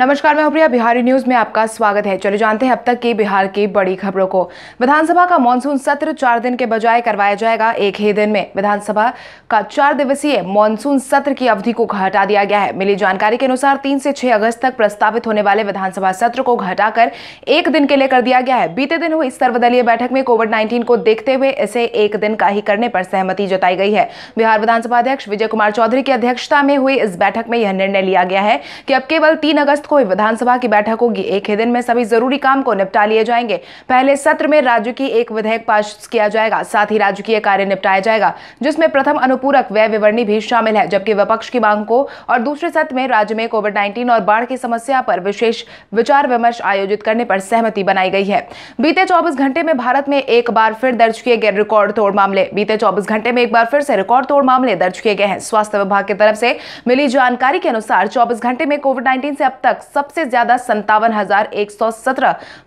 नमस्कार मैं प्रिया बिहारी न्यूज में आपका स्वागत है चलिए जानते हैं अब तक की बिहार की बड़ी खबरों को विधानसभा का मानसून सत्र चार दिन के बजाय करवाया जाएगा एक ही दिन में विधानसभा का चार दिवसीय मानसून सत्र की अवधि को घटा दिया गया है मिली जानकारी के अनुसार तीन से छह अगस्त तक प्रस्तावित होने वाले विधानसभा सत्र को घटाकर एक दिन के लिए कर दिया गया है बीते दिन हुई सर्वदलीय बैठक में कोविड नाइन्टीन को देखते हुए इसे एक दिन का ही करने पर सहमति जताई गई है बिहार विधानसभा अध्यक्ष विजय कुमार चौधरी की अध्यक्षता में हुई इस बैठक में यह निर्णय लिया गया है की अब केवल तीन अगस्त को हुई विधानसभा की बैठक होगी एक ही दिन में सभी जरूरी काम को निपटा लिए जाएंगे पहले सत्र में राज्य की एक विधेयक पास किया जाएगा साथ ही राजकीय कार्य निपटाया जाएगा जिसमें प्रथम अनुपूरक व्यय विवरणी भी शामिल है जबकि विपक्ष की मांग को और दूसरे सत्र में राज्य में कोविड नाइन्टीन और बाढ़ की समस्या पर विशेष विचार विमर्श आयोजित करने पर सहमति बनाई गई है बीते चौबीस घंटे में भारत में एक बार फिर दर्ज किए गए रिकॉर्ड तोड़ मामले बीते चौबीस घंटे में एक बार फिर से रिकॉर्ड तोड़ मामले दर्ज किए गए हैं स्वास्थ्य विभाग की तरफ से मिली जानकारी के अनुसार चौबीस घंटे में कोविड नाइन्टीन से अब तक तक सबसे ज्यादा संतावन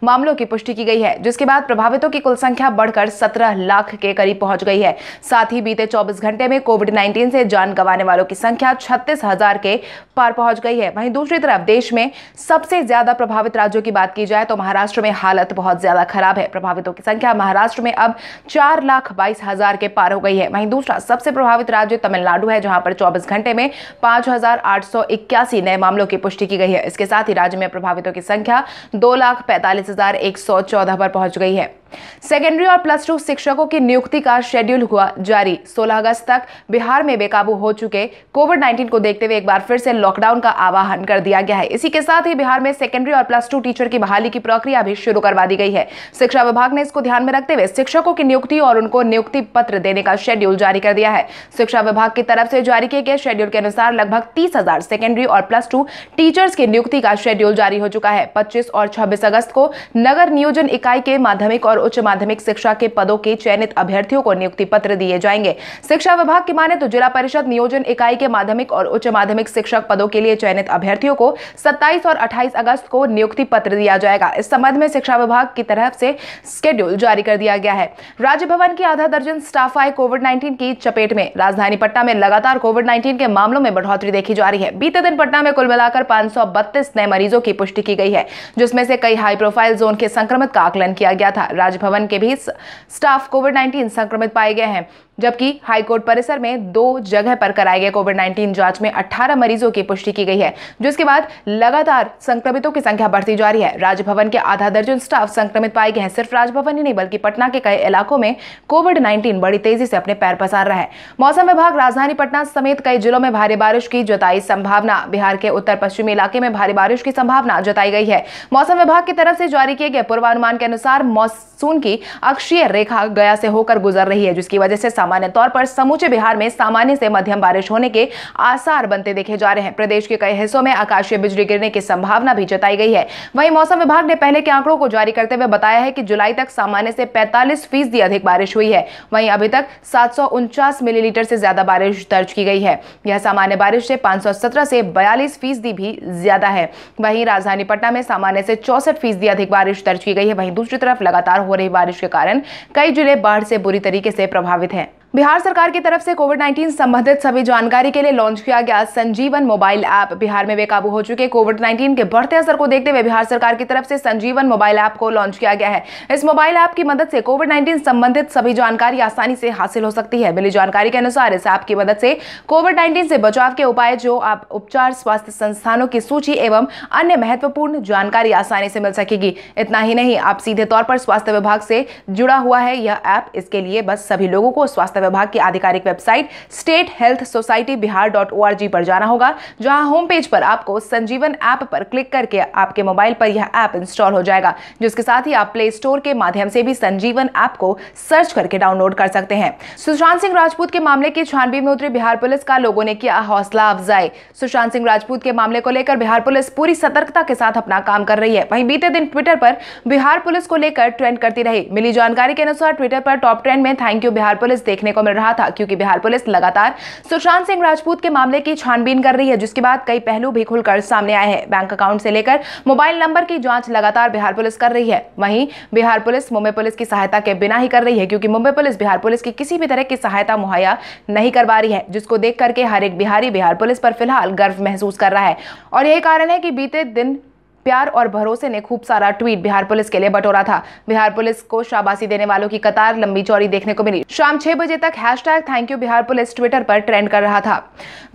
मामलों की पुष्टि की गई है जिसके बाद प्रभावितों की कुल संख्या बढ़कर सत्रह लाख के करीब पहुंच गई है साथ ही बीते चौबीस घंटे में कोविड नाइन्टीन से जान गंवाने वालों की संख्या छत्तीस के पार पहुंच गई है वहीं दूसरी तरफ देश में सबसे ज्यादा प्रभावित राज्यों की बात की जाए तो महाराष्ट्र में हालत बहुत ज्यादा खराब है प्रभावितों की संख्या महाराष्ट्र में अब चार लाख बाईस हजार के पार हो गई है वहीं दूसरा सबसे प्रभावित राज्य तमिलनाडु है जहां पर 24 घंटे में 5,881 नए मामलों की पुष्टि की गई है इसके इसके साथ ही राज्य में प्रभावितों की संख्या दो लाख पैंतालीस हजार एक सौ चौदह पर पहुंच गई है सेकेंडरी और प्लस टू शिक्षकों की नियुक्ति का शेड्यूल हुआ जारी 16 अगस्त तक बिहार में बेकाबू हो चुके कोविड 19 को देखते हुए एक बार फिर से लॉकडाउन का आवाहन कर दिया गया है इसी के साथ ही बिहार में सेकेंडरी और प्लस टू टीचर की बहाली की प्रक्रिया भी शुरू करवा दी गई है शिक्षा विभाग ने इसको ध्यान में रखते हुए शिक्षकों की नियुक्ति और उनको नियुक्ति पत्र देने का शेड्यूल जारी कर दिया है शिक्षा विभाग की तरफ से जारी किए गए शेड्यूल के अनुसार लगभग तीस सेकेंडरी और प्लस टू टीचर्स की नियुक्ति का शेड्यूल जारी हो चुका है पच्चीस और छब्बीस अगस्त को नगर नियोजन इकाई के माध्यमिक और उच्च माध्यमिक शिक्षा के पदों के चयनित अभ्यर्थियों को नियुक्ति पत्र दिए जाएंगे शिक्षा विभाग की माने तो जिला परिषद नियोजन इकाई के माध्यमिक और उच्च माध्यमिक शिक्षक पदों के लिए चयनित अभ्यर्थियों को सत्ताईस और अट्ठाईस अगस्त को नियुक्ति पत्र दिया जाएगा इस संबंध में शिक्षा विभाग की तरफ से स्केड्यूल जारी कर दिया गया है राज्य भवन की आधा दर्जन स्टाफ आए कोविड नाइन्टीन की चपेट में राजधानी पटना में लगातार कोविड नाइन्टीन के मामलों में बढ़ोतरी देखी जा रही है बीते दिन पटना में कुल मिलाकर पांच नए मरीजों की पुष्टि की गई है जिसमें से कई हाई प्रोफाइल जोन के संक्रमित का आकलन किया गया था राजभवन के भी स्टाफ कोविड 19 संक्रमित पाए गए हैं जबकि हाईकोर्ट परिसर में दो जगह पर कराए गए कोविड 19 जांच में 18 मरीजों की पुष्टि की गई है जिसके बाद लगातार संक्रमितों की संख्या बढ़ती जा रही है राजभवन के आधा दर्जन स्टाफ संक्रमित पाए गए हैं सिर्फ राजभवन ही नहीं बल्कि पटना के कई इलाकों में कोविड नाइन्टीन बड़ी तेजी से अपने पैर पसार रहा है मौसम विभाग राजधानी पटना समेत कई जिलों में भारी बारिश की जताई संभावना बिहार के उत्तर पश्चिमी इलाके में भारी बारिश की संभावना जताई गई है मौसम विभाग की तरफ से जारी किए गए पूर्वानुमान के अनुसार मानसून की अक्षीय रेखा गया से होकर गुजर रही है जिसकी वजह से सामान्य तौर पर समूचे बिहार में सामान्य से मध्यम बारिश होने के आसार बनते देखे जा रहे हैं प्रदेश के कई हिस्सों में आकाशीय बिजली गिरने की संभावना भी जताई गई है वहीं मौसम विभाग ने पहले के आंकड़ों को जारी करते हुए बताया है कि जुलाई तक सामान्य से पैंतालीस फीसदी अधिक बारिश हुई है वहीं अभी तक सात मिलीलीटर से ज्यादा बारिश दर्ज की गई है यह सामान्य बारिश से पांच से बयालीस फीसदी भी ज्यादा है वहीं राजधानी पटना में सामान्य से चौसठ फीसदी अधिक बारिश दर्ज की गई है वहीं दूसरी तरफ लगातार लगातार हो रही बारिश के कारण कई जिले बाढ़ से बुरी तरीके से प्रभावित हैं बिहार सरकार की तरफ से कोविड 19 संबंधित सभी जानकारी के लिए लॉन्च किया गया संजीवन मोबाइल ऐप बिहार में बेकाबू हो चुके कोविड 19 के बढ़ते असर को देखते हुए बिहार सरकार की तरफ से संजीवन मोबाइल ऐप को लॉन्च किया गया है इस मोबाइल ऐप की मदद से कोविड 19 संबंधित सभी जानकारी आसानी से हासिल हो सकती है मिली जानकारी के अनुसार इस ऐप की मदद से कोविड नाइन्टीन से बचाव के उपाय जो आप उपचार स्वास्थ्य संस्थानों की सूची एवं अन्य महत्वपूर्ण जानकारी आसानी से मिल सकेगी इतना ही नहीं आप सीधे तौर पर स्वास्थ्य विभाग से जुड़ा हुआ है यह ऐप इसके लिए बस सभी लोगों को स्वास्थ्य स्वास्थ्य विभाग की आधिकारिक website state health society Bihar dot O R G पर जाना होगा जहां होम पेज पर आपको संजीवन ऐप पर क्लिक करके आपके मोबाइल पर यह ऐप इंस्टॉल हो जाएगा जिसके साथ ही आप प्ले स्टोर के माध्यम से भी संजीवन ऐप को सर्च करके डाउनलोड कर सकते हैं सुशांत सिंह राजपूत के मामले की छानबीन में उतरी बिहार पुलिस का लोगों ने किया हौसला अफजाई सुशांत सिंह राजपूत के मामले को लेकर बिहार पुलिस पूरी सतर्कता के साथ अपना काम कर रही है वहीं बीते दिन ट्विटर पर बिहार पुलिस को लेकर ट्रेंड करती रही मिली जानकारी के अनुसार ट्विटर पर टॉप ट्रेंड में थैंक यू बिहार पुलिस देखने देखने को मिल रहा था क्योंकि बिहार पुलिस लगातार सुशांत सिंह राजपूत के मामले की छानबीन कर रही है जिसके बाद कई पहलू भी खुलकर सामने आए हैं बैंक अकाउंट से लेकर मोबाइल नंबर की जांच लगातार बिहार पुलिस कर रही है वहीं बिहार पुलिस मुंबई पुलिस की सहायता के बिना ही कर रही है क्योंकि मुंबई पुलिस बिहार पुलिस की किसी भी तरह की सहायता मुहैया नहीं करवा रही है जिसको देख करके हर एक बिहारी बिहार पुलिस पर फिलहाल गर्व महसूस कर रहा है और यही कारण है कि बीते दिन प्यार और भरोसे ने खूब सारा ट्वीट बिहार पुलिस के लिए बटोरा था बिहार पुलिस को शाबाशी देने वालों की कतार लंबी चौड़ी देखने को मिली शाम छह बजे तक hash thank you Bihar police Twitter पर ट्रेंड कर रहा था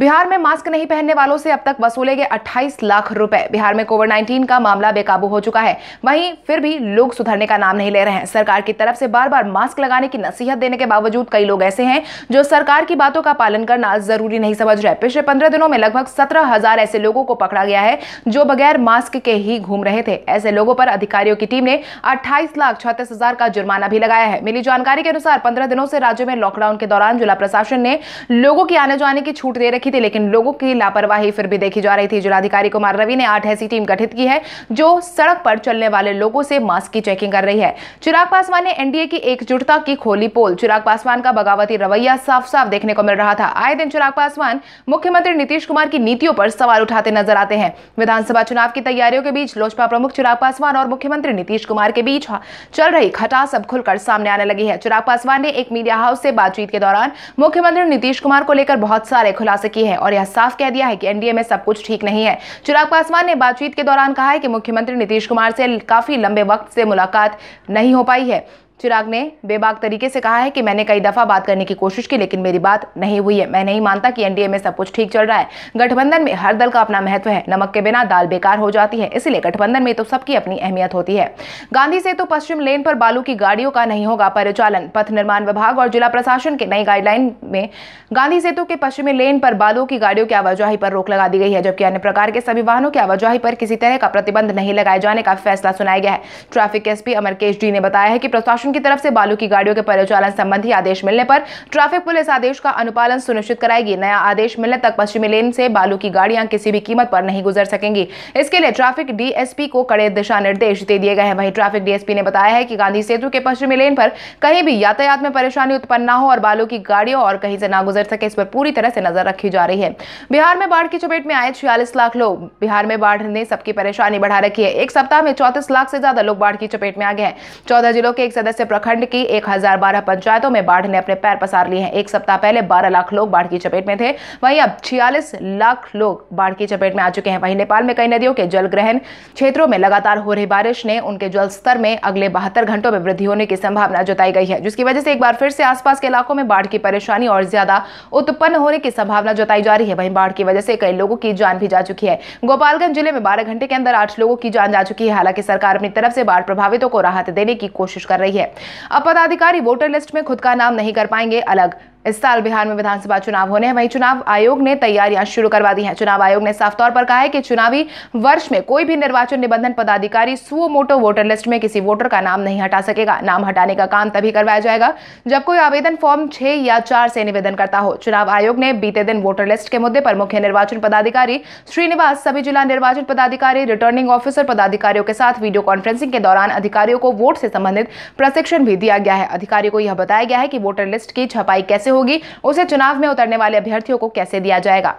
बिहार में मास्क नहीं पहनने वालों से अब तक वसूले गए अट्ठाईस लाख रुपए बिहार में कोविड नाइन्टीन का मामला बेकाबू हो चुका है वहीं फिर भी लोग सुधरने का नाम नहीं ले रहे हैं सरकार की तरफ से बार बार मास्क लगाने की नसीहत देने के बावजूद कई लोग ऐसे हैं जो सरकार की बातों का पालन करना जरूरी नहीं समझ रहे पिछले पंद्रह दिनों में लगभग सत्रह हजार ऐसे लोगों को पकड़ा गया है जो बगैर मास्क के ही घूम रहे थे ऐसे लोगों पर अधिकारियों की टीम ने अट्ठाईस लाख छत्तीस हजार का जुर्माना भी लगाया है मिली जानकारी के अनुसार पंद्रह दिनों से राज्य में लॉकडाउन के दौरान जिला प्रशासन ने लोगों की आने जाने की छूट दे रखी थी लेकिन लोगों की लापरवाही फिर भी देखी जा रही थी जिलाधिकारी कुमार रवि ने आठ ऐसी टीम गठित की है जो सड़क पर चलने वाले लोगों से मास्क की चेकिंग कर रही है चिराग पासवान ने एनडीए की एकजुटता की खोली पोल चिराग पासवान का बगावती रवैया साफ साफ देखने को मिल रहा था आए दिन चिराग पासवान मुख्यमंत्री नीतीश कुमार की नीतियों पर सवाल उठाते नजर आते हैं विधानसभा चुनाव की तैयारियों के बीच लोजपा प्रमुख चिराग पासवान और मुख्यमंत्री नीतीश कुमार के बीच चल रही खटास अब खुलकर सामने आने लगी है चिराग पासवान ने एक मीडिया हाउस से बातचीत के दौरान मुख्यमंत्री नीतीश कुमार को लेकर बहुत सारे खुलासे किए हैं और यह साफ कह दिया है कि एनडीए में सब कुछ ठीक नहीं है चिराग पासवान ने बातचीत के दौरान कहा है कि मुख्यमंत्री नीतीश कुमार से काफी लंबे वक्त से मुलाकात नहीं हो पाई है चिराग ने बेबाक तरीके से कहा है कि मैंने कई दफ़ा बात करने की कोशिश की लेकिन मेरी बात नहीं हुई है मैं नहीं मानता कि एनडीए में सब कुछ ठीक चल रहा है गठबंधन में हर दल का अपना महत्व है नमक के बिना दाल बेकार हो जाती है इसलिए गठबंधन में तो सबकी अपनी अहमियत होती है गांधी से तो पश्चिम लेन पर बालू की गाड़ियों का नहीं होगा परिचालन पथ निर्माण विभाग और जिला प्रशासन के नई गाइडलाइन में गांधी सेतु के पश्चिमी लेन पर बालू की गाड़ियों की आवाजाही पर रोक लगा दी गई है जबकि अन्य प्रकार के सभी वाहनों की आवाजाही पर किसी तरह का प्रतिबंध नहीं लगाए जाने का फैसला सुनाया गया है ट्रैफिक एसपी अमरकेश जी ने बताया है कि प्रशासन प्रशासन की तरफ से बालू की गाड़ियों के परिचालन संबंधी आदेश मिलने पर ट्रैफिक पुलिस आदेश का अनुपालन सुनिश्चित कराएगी नया आदेश मिलने तक पश्चिमी लेन से बालू की गाड़ियां किसी भी कीमत पर नहीं गुजर सकेंगी इसके लिए ट्रैफिक डीएसपी को कड़े दिशा निर्देश दे दिए गए हैं वहीं ट्रैफिक डीएसपी ने बताया है कि गांधी सेतु के पश्चिमी लेन पर कहीं भी यातायात में परेशानी उत्पन्न न हो और बालू की गाड़ियों और कहीं से ना गुजर सके इस पर पूरी तरह से नजर रखी जा रही है बिहार में बाढ़ की चपेट में आए छियालीस लाख लोग बिहार में बाढ़ ने सबकी परेशानी बढ़ा रखी है एक सप्ताह में चौतीस लाख से ज्यादा लोग बाढ़ की चपेट में आ गए हैं चौदह जिलों के एक सदस्य सदस्य प्रखंड की 1012 पंचायतों में बाढ़ ने अपने पैर पसार लिए हैं एक सप्ताह पहले 12 लाख लोग बाढ़ की चपेट में थे वहीं अब 46 लाख लोग बाढ़ की चपेट में आ चुके हैं वहीं नेपाल में कई नदियों के जल ग्रहण क्षेत्रों में लगातार हो रही बारिश ने उनके जल स्तर में अगले बहत्तर घंटों में वृद्धि होने की संभावना जताई गई है जिसकी वजह से एक बार फिर से आसपास के इलाकों में बाढ़ की परेशानी और ज्यादा उत्पन्न होने की संभावना जताई जा रही है वहीं बाढ़ की वजह से कई लोगों की जान भी जा चुकी है गोपालगंज जिले में बारह घंटे के अंदर आठ लोगों की जान जा चुकी है हालांकि सरकार अपनी तरफ से बाढ़ प्रभावितों को राहत देने की कोशिश कर रही है है अब पदाधिकारी वोटर लिस्ट में खुद का नाम नहीं कर पाएंगे अलग इस साल बिहार में विधानसभा चुनाव होने हैं वहीं चुनाव आयोग ने तैयारियां शुरू करवा दी हैं चुनाव आयोग ने साफ तौर पर कहा है कि चुनावी वर्ष में कोई भी निर्वाचन निबंधन पदाधिकारी सुओ मोटो वोटर लिस्ट में किसी वोटर का नाम नहीं हटा सकेगा नाम हटाने का काम तभी करवाया जाएगा जब कोई आवेदन फॉर्म छह या चार से निवेदन करता हो चुनाव आयोग ने बीते दिन वोटर लिस्ट के मुद्दे पर मुख्य निर्वाचन पदाधिकारी श्रीनिवास सभी जिला निर्वाचन पदाधिकारी रिटर्निंग ऑफिसर पदाधिकारियों के साथ वीडियो कॉन्फ्रेंसिंग के दौरान अधिकारियों को वोट से संबंधित प्रशिक्षण भी दिया गया है अधिकारियों को यह बताया गया है कि वोटर लिस्ट की छपाई कैसे होगी उसे चुनाव में उतरने वाले अभ्यर्थियों को कैसे दिया जाएगा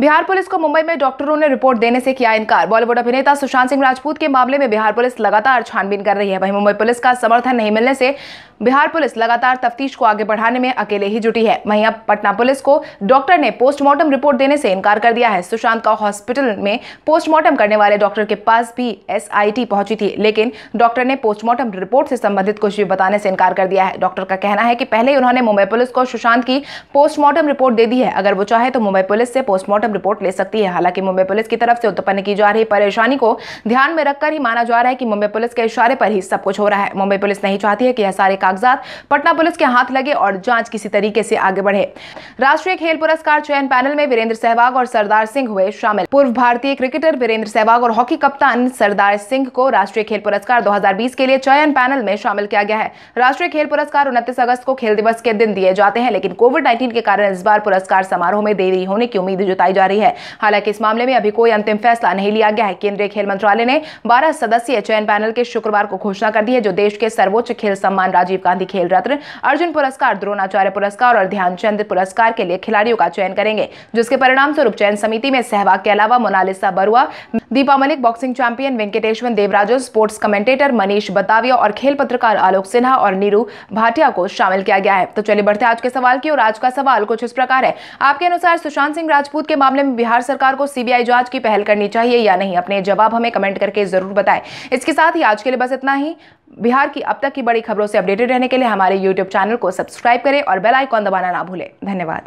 बिहार पुलिस को मुंबई में डॉक्टरों ने रिपोर्ट देने से किया इनकार बॉलीवुड अभिनेता सुशांत सिंह राजपूत के मामले में बिहार पुलिस लगातार छानबीन कर रही है वहीं मुंबई पुलिस का समर्थन नहीं मिलने से बिहार पुलिस लगातार तफ्तीश को आगे बढ़ाने में अकेले ही जुटी है वहीं अब पटना पुलिस को डॉक्टर ने पोस्टमार्टम रिपोर्ट देने से इनकार कर दिया है सुशांत का हॉस्पिटल में पोस्टमार्टम करने वाले डॉक्टर के पास भी एस पहुंची थी लेकिन डॉक्टर ने पोस्टमार्टम रिपोर्ट से संबंधित कुछ भी बताने से इनकार कर दिया है डॉक्टर का कहना है कि पहले उन्होंने मुंबई पुलिस को सुशांत की पोस्टमार्टम रिपोर्ट दे दी है अगर वो चाहे तो मुंबई पुलिस से पोस्टमार्टम रिपोर्ट ले सकती है हालांकि मुंबई पुलिस की तरफ से उत्पन्न की जा रही परेशानी को ध्यान में रखकर ही माना जा रहा है कि मुंबई पुलिस के इशारे पर ही सब कुछ हो रहा है मुंबई पुलिस नहीं चाहती है कि यह सारे कागजात पटना पुलिस के हाथ लगे और जांच किसी तरीके से आगे बढ़े राष्ट्रीय खेल पुरस्कार चयन पैनल में वीरेंद्र सहवाग और सरदार सिंह हुए शामिल पूर्व भारतीय क्रिकेटर वीरेंद्र सहवाग और हॉकी कप्तान सरदार सिंह को राष्ट्रीय खेल पुरस्कार दो के लिए चयन पैनल में शामिल किया गया है राष्ट्रीय खेल पुरस्कार उनतीस अगस्त को खेल दिवस के दिन दिए जाते हैं लेकिन कोविड नाइन्टीन के कारण इस बार पुरस्कार समारोह में देरी होने की उम्मीद जताई जा रही है हालांकि इस मामले में अभी कोई अंतिम फैसला नहीं लिया गया है केंद्रीय खेल मंत्रालय ने बारह सदस्यीय चयन पैनल के शुक्रवार को घोषणा कर दी है जो देश के सर्वोच्च खेल सम्मान राजीव गांधी खेल रत्न अर्जुन पुरस्कार द्रोणाचार्य पुरस्कार और ध्यानचंद पुरस्कार के लिए खिलाड़ियों का चयन करेंगे जिसके परिणाम स्वरूप चयन समिति में सहवाग के अलावा Monalisa Baruah Deepa Malik boxing champion Venkateshwar Devarajan sports commentator Manish Batavia और खेल पत्रकार आलोक सिन्हा और नीरू भाटिया को शामिल किया गया है तो चलिए बढ़ते आज के सवाल की और आज का सवाल कुछ इस प्रकार है आपके अनुसार सुशांत सिंह राजपूत राजपूत के मामले में बिहार सरकार को सीबीआई जांच की पहल करनी चाहिए या नहीं अपने जवाब हमें कमेंट करके जरूर बताएं इसके साथ ही आज के लिए बस इतना ही बिहार की अब तक की बड़ी खबरों से अपडेटेड रहने के लिए हमारे यूट्यूब चैनल को सब्सक्राइब करें और बेलाइकॉन दबाना ना भूलें धन्यवाद